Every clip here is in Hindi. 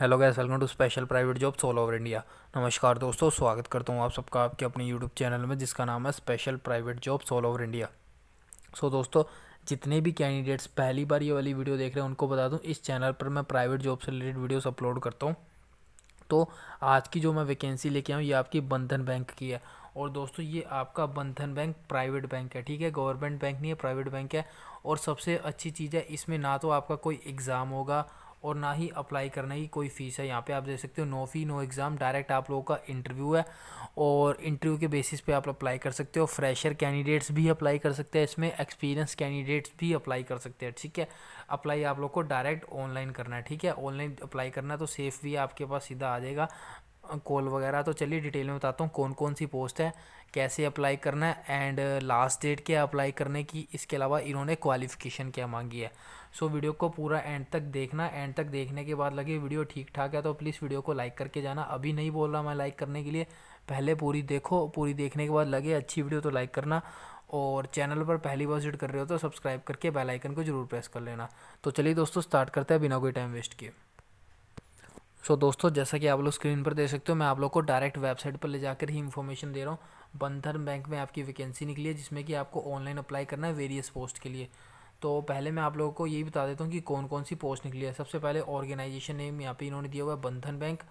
hello guys welcome to special private jobs all over India नमस्कार दोस्तों स्वागत करता हूँ आप सबका आपके अपने यूट्यूब चैनल में जिसका नाम है special private jobs all over India so दोस्तों जितने भी कैंडिडेट्स पहली बार ये वाली वीडियो देख रहे हैं उनको बता दूँ इस चैनल पर मैं प्राइवेट जॉब से रिलेटेड वीडियोज अपलोड करता हूँ तो आज की जो मैं वैकेंसी लेके आऊँ ये आपकी बंधन बैंक की है और दोस्तों ये आपका बंधन बैंक प्राइवेट बैंक है ठीक है गवर्नमेंट बैंक नहीं है प्राइवेट बैंक है और सबसे अच्छी चीज़ है इसमें ना तो आपका कोई एग्ज़ाम होगा और ना ही अप्लाई करने की कोई फ़ीस है यहाँ पे आप देख सकते हो no fee no exam direct आप लोगों का इंटरव्यू है और इंटरव्यू के बेसिस पे आप अप्लाई कर सकते हो फ्रेशर कैंडिडेट्स भी अप्लाई कर सकते हैं इसमें एक्सपीरियंस कैंडिडेट्स भी अप्लाई कर सकते हैं ठीक है अप्लाई आप लोग को डायरेक्ट ऑनलाइन करना है ठीक है ऑनलाइन अप्लाई करना तो सेफ़ भी आपके पास सीधा आ जाएगा कॉल वगैरह तो चलिए डिटेल में बताता हूँ कौन कौन सी पोस्ट है कैसे अप्लाई करना है एंड लास्ट डेट क्या अप्लाई करने की इसके अलावा इन्होंने क्वालिफ़िकेशन क्या मांगी है सो so, वीडियो को पूरा एंड तक देखना एंड तक देखने के बाद लगे वीडियो ठीक ठाक है तो प्लीज़ वीडियो को लाइक करके जाना अभी नहीं बोल रहा मैं लाइक करने के लिए पहले पूरी देखो पूरी देखने के बाद लगे अच्छी वीडियो तो लाइक करना और चैनल पर पहली बार विजिट कर रहे हो तो सब्सक्राइब करके बेल आइकन को जरूर प्रेस कर लेना तो चलिए दोस्तों स्टार्ट करते हैं बिना कोई टाइम वेस्ट किए सो so, दोस्तों जैसा कि आप लोग स्क्रीन पर दे सकते हो मैं आप लोग को डायरेक्ट वेबसाइट पर ले जाकर ही इन्फॉर्मेशन दे रहा हूँ बंधन बैंक में आपकी वैकेंसी निकली है जिसमें कि आपको ऑनलाइन अप्लाई करना है वेरियस पोस्ट के लिए तो पहले मैं आप लोगों को यही बता देता हूँ कि कौन कौन सी पोस्ट निकली है सबसे पहले ऑर्गेनाइजेशन नेम यहाँ पे इन्होंने दिया हुआ है बंधन बैंक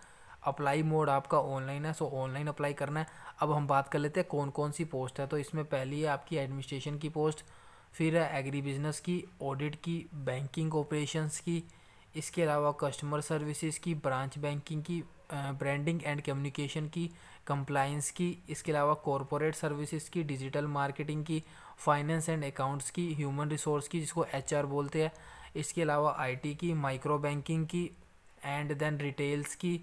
अप्लाई मोड आपका ऑनलाइन है सो ऑनलाइन अप्लाई करना है अब हम बात कर लेते हैं कौन कौन सी पोस्ट है तो इसमें पहली है आपकी एडमिनिस्ट्रेशन की पोस्ट फिर है एग्री बिजनेस की ऑडिट की बैंकिंग ऑपरेशंस की इसके अलावा कस्टमर सर्विसेज की ब्रांच बैंकिंग की ब्रांडिंग एंड कम्युनिकेशन की कंप्लाइंस की इसके अलावा कॉरपोरेट सर्विसेज की डिजिटल मार्केटिंग की फाइनेंस एंड अकाउंट्स की ह्यूमन रिसोर्स की जिसको एच बोलते हैं इसके अलावा आई की माइक्रो बैंकिंग की एंड देन रिटेल्स की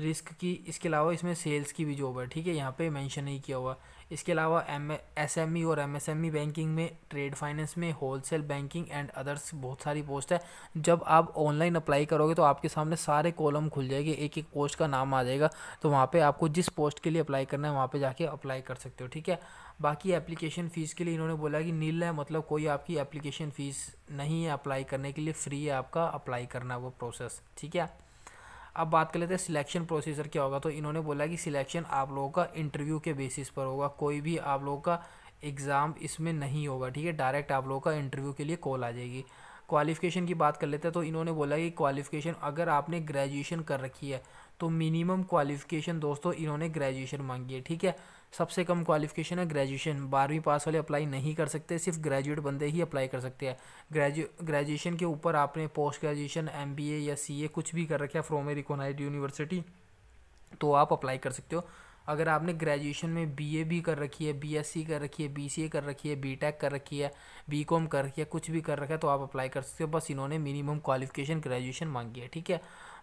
रिस्क की इसके अलावा इसमें सेल्स की भी जॉब है ठीक है यहाँ पे मेंशन नहीं किया हुआ इसके अलावा एम एस एम ई और M M S E banking में ट्रेड फाइनेंस में होलसेल बैंकिंग एंड अदर्स बहुत सारी पोस्ट है जब आप ऑनलाइन अप्लाई करोगे तो आपके सामने सारे कॉलम खुल जाएंगे एक एक पोस्ट का नाम आ जाएगा तो वहाँ पर आपको जिस पोस्ट के लिए अप्लाई करना है वहाँ पर जाके अप्लाई कर सकते हो ठीक है बाकी एप्लीकेशन फ़ीस के लिए इन्होंने बोला कि नील है मतलब कोई आपकी एप्लीकेशन फ़ीस नहीं है अप्लाई करने के लिए फ्री है आपका अप्लाई करना वो प्रोसेस ठीक है अब बात कर लेते हैं सिलेक्शन प्रोसीजर क्या होगा तो इन्होंने बोला कि सिलेक्शन आप लोगों का इंटरव्यू के बेसिस पर होगा कोई भी आप लोगों का एग्ज़ाम इसमें नहीं होगा ठीक है डायरेक्ट आप लोगों का इंटरव्यू के लिए कॉल आ जाएगी क्वालिफ़िकेशन की बात कर लेते हैं तो इन्होंने बोला कि क्वालिफ़िकेशन अगर आपने ग्रेजुएशन कर रखी है तो मिनिमम क्वालिफिकेशन दोस्तों इन्होंने ग्रेजुएशन मांगी है ठीक है सबसे कम क्वालिफिकेशन है ग्रेजुएशन बारहवीं पास वाले अप्लाई नहीं कर सकते सिर्फ ग्रेजुएट बंदे ही अप्लाई कर सकते हैं ग्रेजु ग्रेजुएशन के ऊपर आपने पोस्ट ग्रेजुएशन एम या सी कुछ भी कर रखे है फ्रॉम ए रिकोनाइड यूनिवर्सिटी तो आप अप्लाई कर सकते हो अगर आपने ग्रेजुएशन में बीए भी कर रखी है बीएससी कर रखी है बीसीए कर रखी है बीटेक कर रखी है बीकॉम कर रखी है कुछ भी कर रखा है तो आप अप्लाई कर सकते हो बस इन्होंने मिनिमम क्वालिफिकेशन ग्रेजुएशन मांगी है ठीक है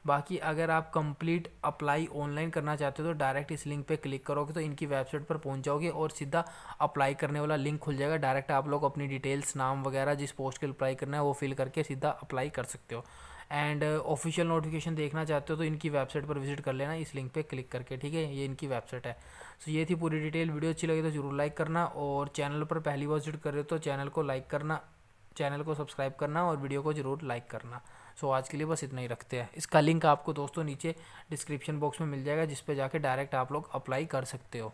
बाकी अगर आप कंप्लीट अप्लाई ऑनलाइन करना चाहते हो तो डायरेक्ट इस लिंक पे क्लिक करोगे तो इनकी वेबसाइट पर पहुंच जाओगे और सीधा अप्लाई करने वाला लिंक खुल जाएगा डायरेक्ट आप लोग अपनी डिटेल्स नाम वगैरह जिस पोस्ट के अप्लाई करना है वो फिल करके सीधा अप्लाई कर सकते हो एंड ऑफिशियल नोटिफिकेशन देखना चाहते हो तो इनकी वेबसाइट पर विजिट कर लेना इस लिंक पे क्लिक करके ठीक है ये इनकी वेबसाइट है सो so, ये थी पूरी डिटेल वीडियो अच्छी लगी तो जरूर लाइक करना और चैनल पर पहली बार विजिट कर रहे हो तो चैनल को लाइक करना चैनल को सब्सक्राइब करना और वीडियो को ज़रूर लाइक करना सो आज के लिए बस इतना ही रखते हैं इसका लिंक आपको दोस्तों नीचे डिस्क्रिप्शन बॉक्स में मिल जाएगा जिस पर जाके डायरेक्ट आप लोग अप्लाई कर सकते हो